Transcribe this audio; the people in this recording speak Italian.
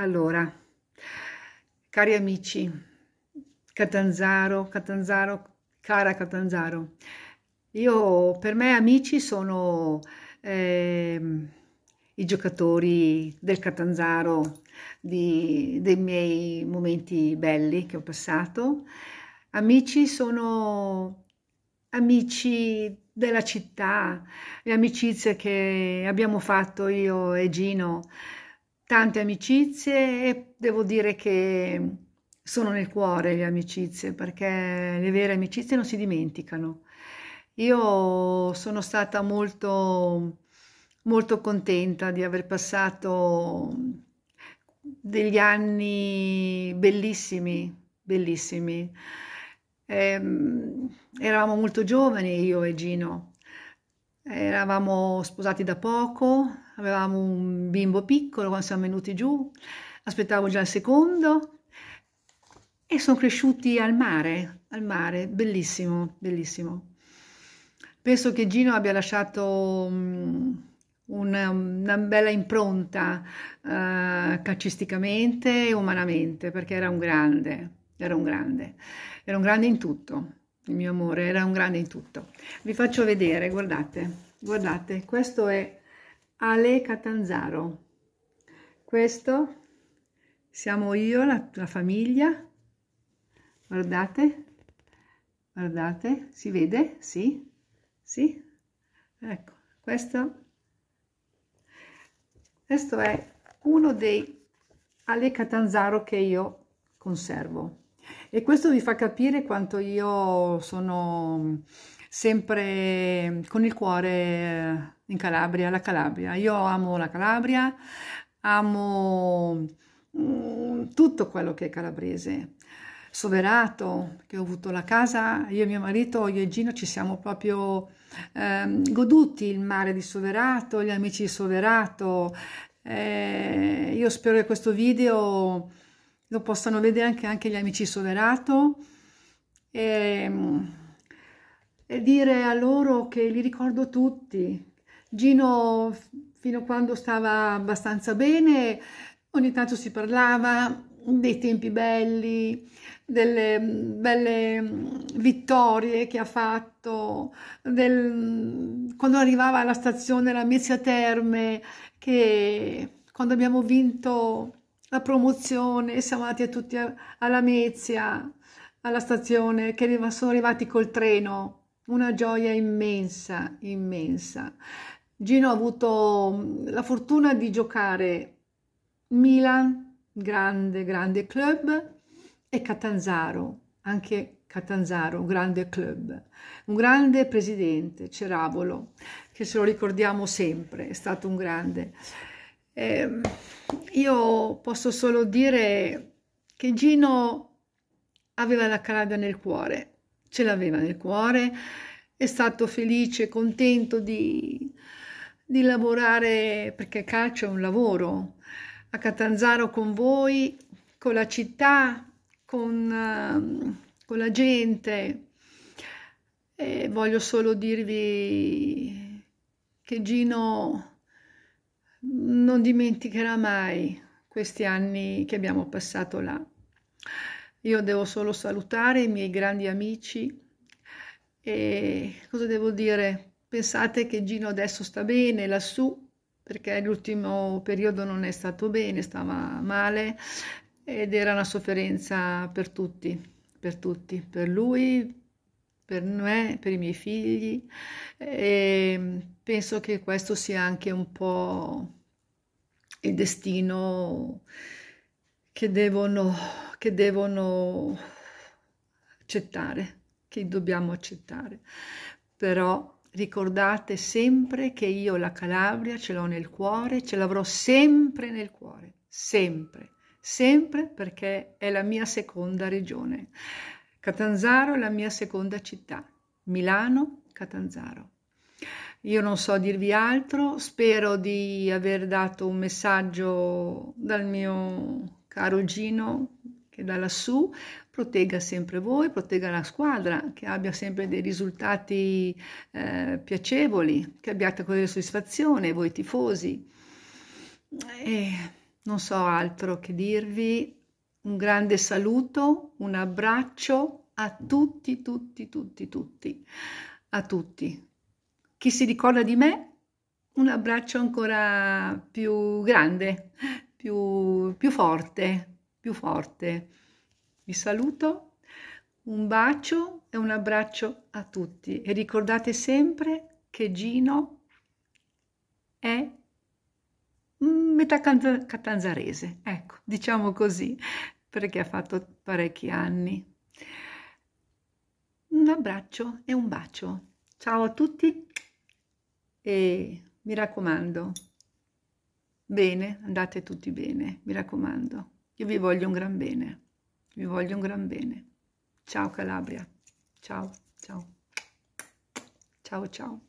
Allora, cari amici, Catanzaro, Catanzaro, cara Catanzaro, io per me amici sono eh, i giocatori del Catanzaro, di, dei miei momenti belli che ho passato. Amici sono amici della città, le amicizie che abbiamo fatto io e Gino, tante amicizie e devo dire che sono nel cuore le amicizie perché le vere amicizie non si dimenticano. Io sono stata molto, molto contenta di aver passato degli anni bellissimi, bellissimi. Eh, eravamo molto giovani io e Gino, eravamo sposati da poco, avevamo un bimbo piccolo quando siamo venuti giù, aspettavo già il secondo e sono cresciuti al mare, al mare, bellissimo, bellissimo. Penso che Gino abbia lasciato mm, una, una bella impronta uh, calcisticamente e umanamente, perché era un grande, era un grande, era un grande in tutto, il mio amore, era un grande in tutto. Vi faccio vedere, guardate, guardate, questo è Ale Catanzaro. Questo siamo io, la, la famiglia. Guardate, guardate, si vede? Sì, sì. Ecco, questo, questo è uno dei Ale Catanzaro che io conservo. E questo vi fa capire quanto io sono sempre mm, con il cuore eh, in Calabria, la Calabria. Io amo la Calabria, amo mm, tutto quello che è calabrese. Soverato, che ho avuto la casa, io e mio marito, io e Gino ci siamo proprio eh, goduti il mare di Soverato, gli amici di Soverato. Eh, io spero che questo video lo possano vedere anche, anche gli amici di Soverato. E, ehm, e dire a loro che li ricordo tutti. Gino fino a quando stava abbastanza bene, ogni tanto si parlava dei tempi belli, delle mm, belle mm, vittorie che ha fatto, del, mm, quando arrivava alla stazione la Messia Terme, che quando abbiamo vinto la promozione siamo andati tutti a, a Lamezia, alla stazione, che sono arrivati col treno una gioia immensa, immensa. Gino ha avuto mm, la fortuna di giocare Milan, grande, grande club, e Catanzaro, anche Catanzaro, un grande club, un grande presidente, Ceravolo, che se lo ricordiamo sempre, è stato un grande. Eh, io posso solo dire che Gino aveva la Canada nel cuore ce l'aveva nel cuore, è stato felice, contento di, di lavorare, perché calcio è un lavoro, a Catanzaro con voi, con la città, con, ehm, con la gente. E voglio solo dirvi che Gino non dimenticherà mai questi anni che abbiamo passato là. Io devo solo salutare i miei grandi amici e cosa devo dire? Pensate che Gino adesso sta bene lassù perché l'ultimo periodo non è stato bene, stava male ed era una sofferenza per tutti, per tutti, per lui, per me, per i miei figli e penso che questo sia anche un po' il destino che devono, che devono accettare, che dobbiamo accettare. Però ricordate sempre che io la Calabria ce l'ho nel cuore, ce l'avrò sempre nel cuore, sempre, sempre perché è la mia seconda regione. Catanzaro è la mia seconda città, Milano, Catanzaro. Io non so dirvi altro, spero di aver dato un messaggio dal mio caro Gino che da lassù protegga sempre voi, protegga la squadra, che abbia sempre dei risultati eh, piacevoli, che abbiate quella soddisfazione voi tifosi. E non so altro che dirvi un grande saluto, un abbraccio a tutti, tutti, tutti, tutti, a tutti. Chi si ricorda di me, un abbraccio ancora più grande, più più, forte, più forte. Vi saluto, un bacio e un abbraccio a tutti e ricordate sempre che Gino è metà catanzarese, ecco, diciamo così, perché ha fatto parecchi anni. Un abbraccio e un bacio. Ciao a tutti e mi raccomando, Bene, andate tutti bene, mi raccomando. Io vi voglio un gran bene, vi voglio un gran bene. Ciao Calabria, ciao, ciao, ciao, ciao.